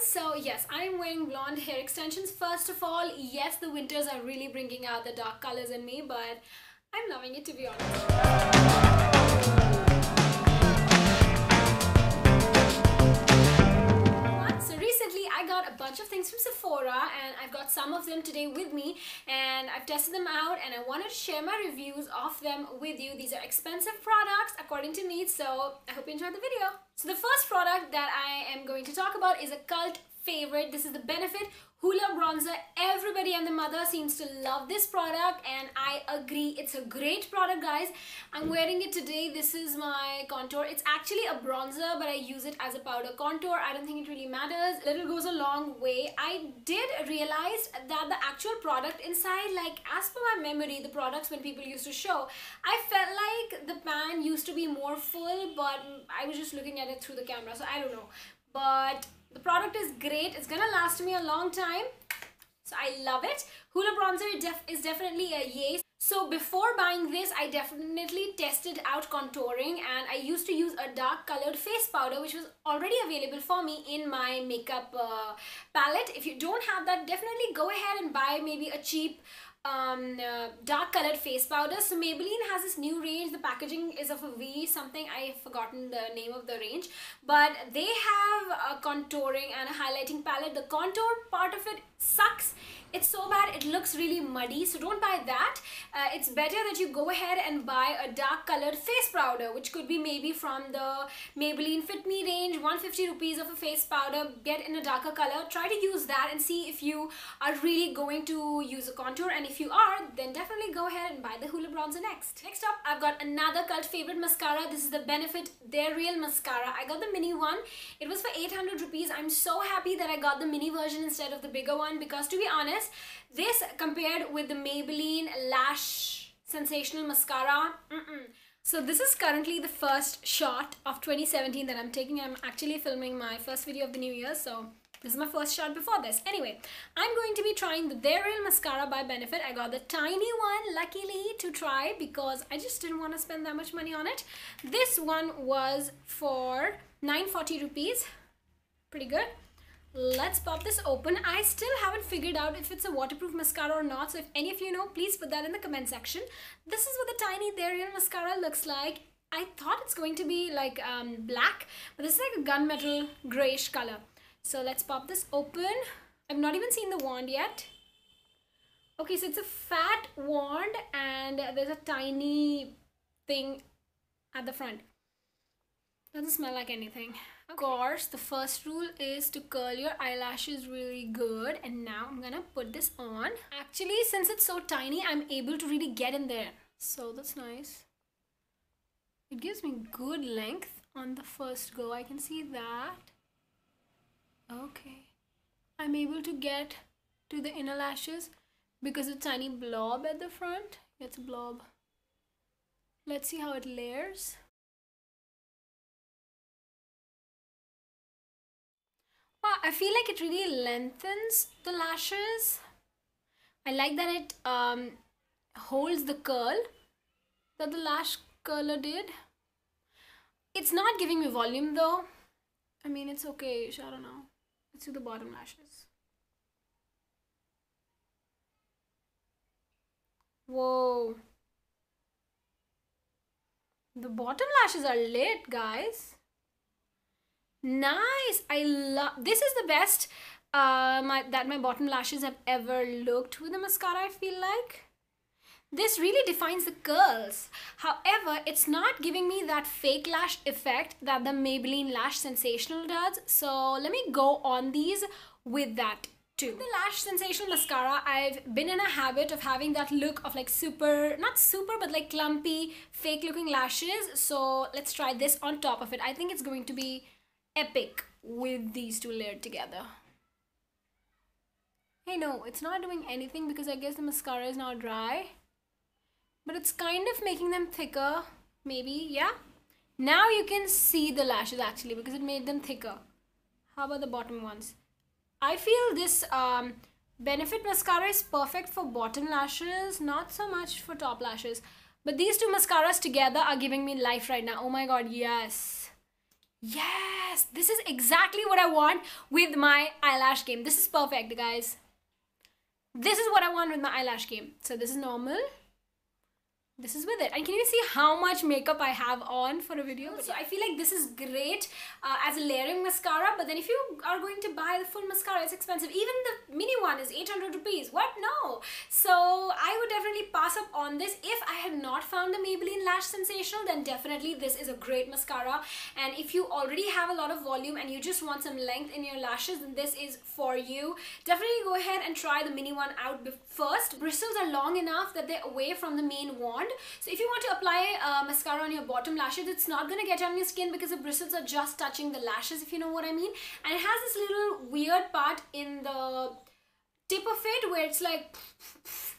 So yes, I'm wearing blonde hair extensions. First of all, yes, the winters are really bringing out the dark colors in me, but I'm loving it to be honest. got a bunch of things from Sephora and I've got some of them today with me and I've tested them out and I wanted to share my reviews of them with you. These are expensive products according to me so I hope you enjoyed the video. So the first product that I am going to talk about is a cult favorite. This is the Benefit Hoola Bronzer. Everybody and the mother seems to love this product and I agree. It's a great product guys. I'm wearing it today. This is my contour. It's actually a bronzer but I use it as a powder contour. I don't think it really matters. Little goes a long way. I did realize that the actual product inside like as per my memory the products when people used to show I felt like the pan used to be more full but I was just looking at it through the camera so I don't know. But the product is great. It's going to last me a long time. So I love it. Hoola Bronzer def is definitely a yay. So before buying this, I definitely tested out contouring and I used to use a dark colored face powder which was already available for me in my makeup uh, palette. If you don't have that, definitely go ahead and buy maybe a cheap um, uh, dark colored face powder. So Maybelline has this new range. The packaging is of a V something. I've forgotten the name of the range. But they have a contouring and a highlighting palette. The contour part of it sucks. It's so bad. It looks really muddy. So don't buy that. Uh, it's better that you go ahead and buy a dark colored face powder which could be maybe from the Maybelline Fit Me range. 150 rupees of a face powder. Get in a darker color. Try to use that and see if you are really going to use a contour and if you are, then definitely go ahead and buy the Hoola Bronzer next. Next up, I've got another cult favorite mascara. This is the Benefit Their Real Mascara. I got the mini one. It was for 800 rupees. I'm so happy that I got the mini version instead of the bigger one because to be honest, this compared with the Maybelline Lash Sensational Mascara, mm -mm. So this is currently the first shot of 2017 that I'm taking. I'm actually filming my first video of the new year, so this is my first shot before this. Anyway, I'm going to be trying the Their Real Mascara by Benefit. I got the tiny one, luckily, to try because I just didn't want to spend that much money on it. This one was for 940 rupees. Pretty good. Let's pop this open. I still haven't figured out if it's a waterproof mascara or not. So if any of you know, please put that in the comment section. This is what the tiny Their Real Mascara looks like. I thought it's going to be like um, black, but this is like a gunmetal grayish color. So let's pop this open. I've not even seen the wand yet. Okay, so it's a fat wand and there's a tiny thing at the front. Doesn't smell like anything. Of course, the first rule is to curl your eyelashes really good. And now I'm gonna put this on. Actually, since it's so tiny, I'm able to really get in there. So that's nice. It gives me good length on the first go. I can see that. Okay. I'm able to get to the inner lashes because it's tiny blob at the front. It's a blob. Let's see how it layers. Wow, ah, I feel like it really lengthens the lashes. I like that it um, holds the curl that the lash curler did. It's not giving me volume though. I mean, it's okay. I don't know. Let's do the bottom lashes. Whoa. The bottom lashes are lit, guys. Nice. I love this is the best uh, my that my bottom lashes have ever looked with a mascara, I feel like. This really defines the curls. However, it's not giving me that fake lash effect that the Maybelline Lash Sensational does. So let me go on these with that too. The Lash Sensational Mascara, I've been in a habit of having that look of like super, not super, but like clumpy, fake looking lashes. So let's try this on top of it. I think it's going to be epic with these two layered together. Hey, no, it's not doing anything because I guess the mascara is now dry but it's kind of making them thicker maybe yeah now you can see the lashes actually because it made them thicker how about the bottom ones I feel this um, Benefit mascara is perfect for bottom lashes, not so much for top lashes. But these two mascaras together are giving me life right now. Oh my god, yes. Yes, this is exactly what I want with my eyelash game. This is perfect, guys. This is what I want with my eyelash game. So this is normal this is with it and can you see how much makeup I have on for a video so I feel like this is great uh, as a layering mascara but then if you are going to buy the full mascara it's expensive even the mini one is 800 rupees what no so I would definitely pass up on this if I had not found the Maybelline Lash Sensational then definitely this is a great mascara and if you already have a lot of volume and you just want some length in your lashes then this is for you definitely go ahead and try the mini one out first bristles are long enough that they're away from the main wand so if you want to apply uh, mascara on your bottom lashes, it's not going to get on your skin because the bristles are just touching the lashes, if you know what I mean. And it has this little weird part in the tip of it where it's like...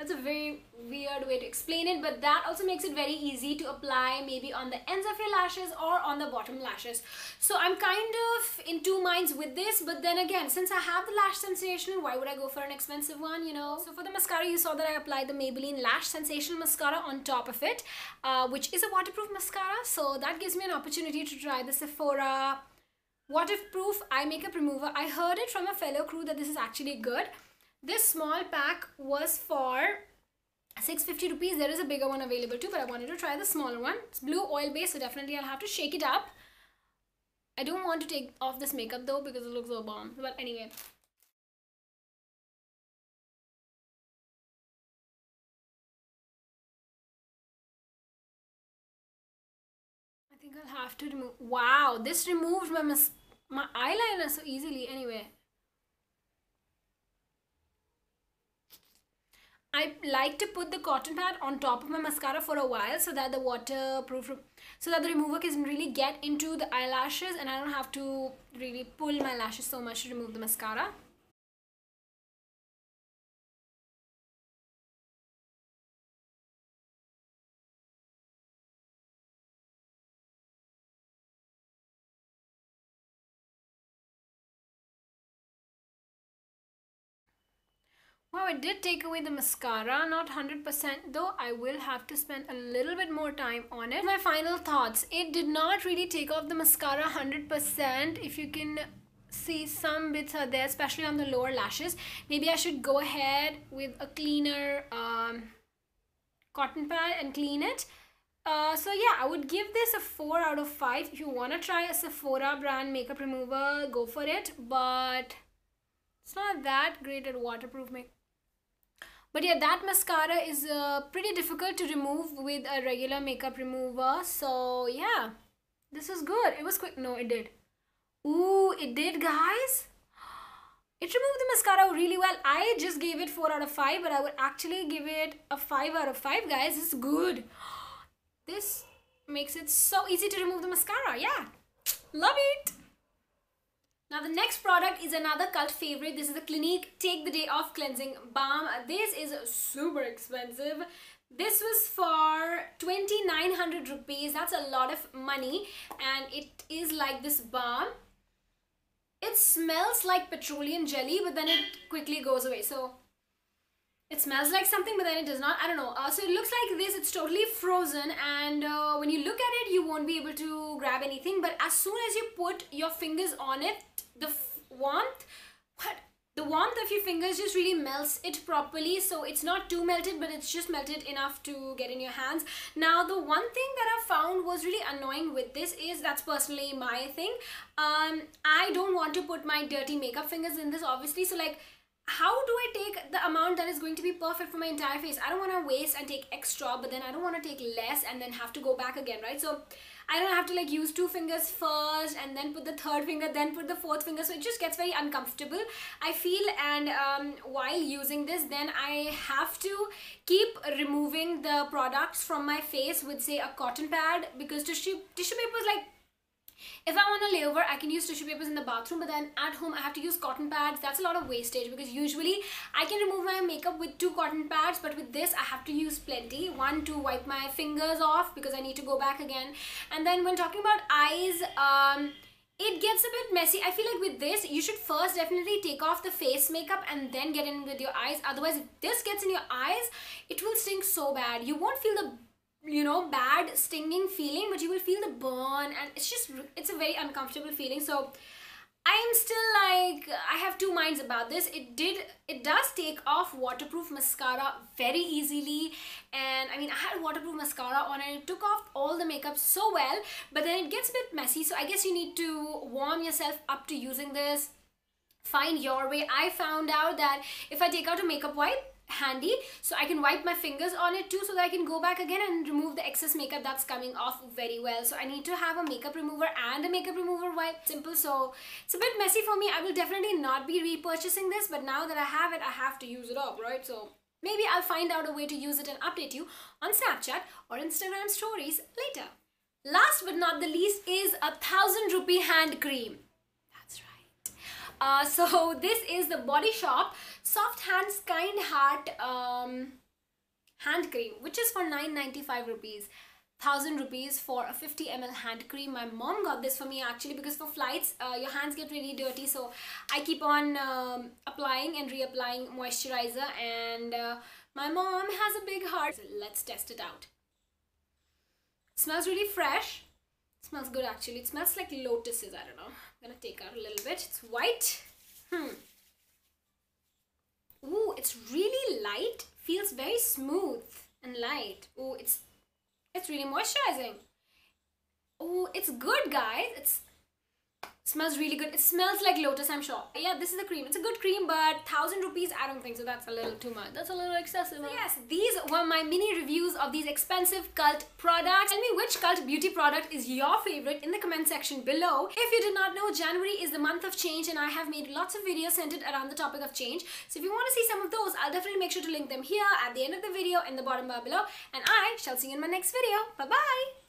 that's a very weird way to explain it but that also makes it very easy to apply maybe on the ends of your lashes or on the bottom lashes so I'm kind of in two minds with this but then again since I have the lash sensation why would I go for an expensive one you know so for the mascara you saw that I applied the Maybelline lash sensation mascara on top of it uh, which is a waterproof mascara so that gives me an opportunity to try the Sephora waterproof eye makeup remover I heard it from a fellow crew that this is actually good this small pack was for 650 rupees. There is a bigger one available too, but I wanted to try the smaller one. It's blue oil base, so definitely I'll have to shake it up. I don't want to take off this makeup though because it looks so bomb. But anyway. I think I'll have to remove. Wow, this removed my, my eyeliner so easily. Anyway, I like to put the cotton pad on top of my mascara for a while so that the waterproof so that the remover can really get into the eyelashes and I don't have to really pull my lashes so much to remove the mascara. Wow, it did take away the mascara, not 100% though I will have to spend a little bit more time on it. My final thoughts, it did not really take off the mascara 100% if you can see some bits are there especially on the lower lashes. Maybe I should go ahead with a cleaner um, cotton pad and clean it. Uh, so yeah, I would give this a 4 out of 5. If you want to try a Sephora brand makeup remover, go for it. But it's not that great at waterproof makeup but yeah, that mascara is uh, pretty difficult to remove with a regular makeup remover. So yeah, this was good. It was quick. No, it did. Ooh, it did, guys. It removed the mascara really well. I just gave it 4 out of 5, but I would actually give it a 5 out of 5, guys. It's good. This makes it so easy to remove the mascara. Yeah, love it. Now the next product is another cult favorite. This is the Clinique Take the Day Off Cleansing Balm. This is super expensive. This was for 2900 rupees. That's a lot of money and it is like this balm. It smells like petroleum jelly but then it quickly goes away. So it smells like something but then it does not i don't know uh, so it looks like this it's totally frozen and uh, when you look at it you won't be able to grab anything but as soon as you put your fingers on it the f- warmth what the warmth of your fingers just really melts it properly so it's not too melted but it's just melted enough to get in your hands now the one thing that i found was really annoying with this is that's personally my thing um i don't want to put my dirty makeup fingers in this obviously so like how do I take the amount that is going to be perfect for my entire face? I don't want to waste and take extra, but then I don't want to take less and then have to go back again, right? So I don't have to like use two fingers first and then put the third finger, then put the fourth finger. So it just gets very uncomfortable, I feel. And um, while using this, then I have to keep removing the products from my face with say a cotton pad because tissue, tissue paper is like if I want to lay over, I can use tissue papers in the bathroom, but then at home I have to use cotton pads. That's a lot of wastage because usually I can remove my makeup with two cotton pads, but with this I have to use plenty. One to wipe my fingers off because I need to go back again. And then when talking about eyes, um, it gets a bit messy. I feel like with this, you should first definitely take off the face makeup and then get in with your eyes. Otherwise, if this gets in your eyes, it will sting so bad. You won't feel the you know bad stinging feeling but you will feel the burn and it's just it's a very uncomfortable feeling so i am still like i have two minds about this it did it does take off waterproof mascara very easily and i mean i had waterproof mascara on and it took off all the makeup so well but then it gets a bit messy so i guess you need to warm yourself up to using this find your way i found out that if i take out a makeup wipe handy so I can wipe my fingers on it too so that I can go back again and remove the excess makeup that's coming off very well so I need to have a makeup remover and a makeup remover wipe simple so it's a bit messy for me I will definitely not be repurchasing this but now that I have it I have to use it up right so maybe I'll find out a way to use it and update you on Snapchat or Instagram stories later last but not the least is a thousand rupee hand cream uh, so this is the Body Shop Soft Hands Kind Heart um, Hand Cream, which is for 9.95 rupees. 1000 rupees for a 50 ml hand cream my mom got this for me actually because for flights uh, your hands get really dirty so i keep on um, applying and reapplying moisturizer and uh, my mom has a big heart so let's test it out smells really fresh it smells good actually it smells like lotuses i don't know i'm gonna take out a little it. It's white. Hmm. Ooh, it's really light. Feels very smooth and light. Oh, it's it's really moisturizing. Oh, it's good, guys. It's smells really good it smells like lotus i'm sure yeah this is a cream it's a good cream but thousand rupees i don't think so that's a little too much that's a little excessive so yes these were my mini reviews of these expensive cult products tell me which cult beauty product is your favorite in the comment section below if you did not know january is the month of change and i have made lots of videos centered around the topic of change so if you want to see some of those i'll definitely make sure to link them here at the end of the video in the bottom bar below and i shall see you in my next video bye bye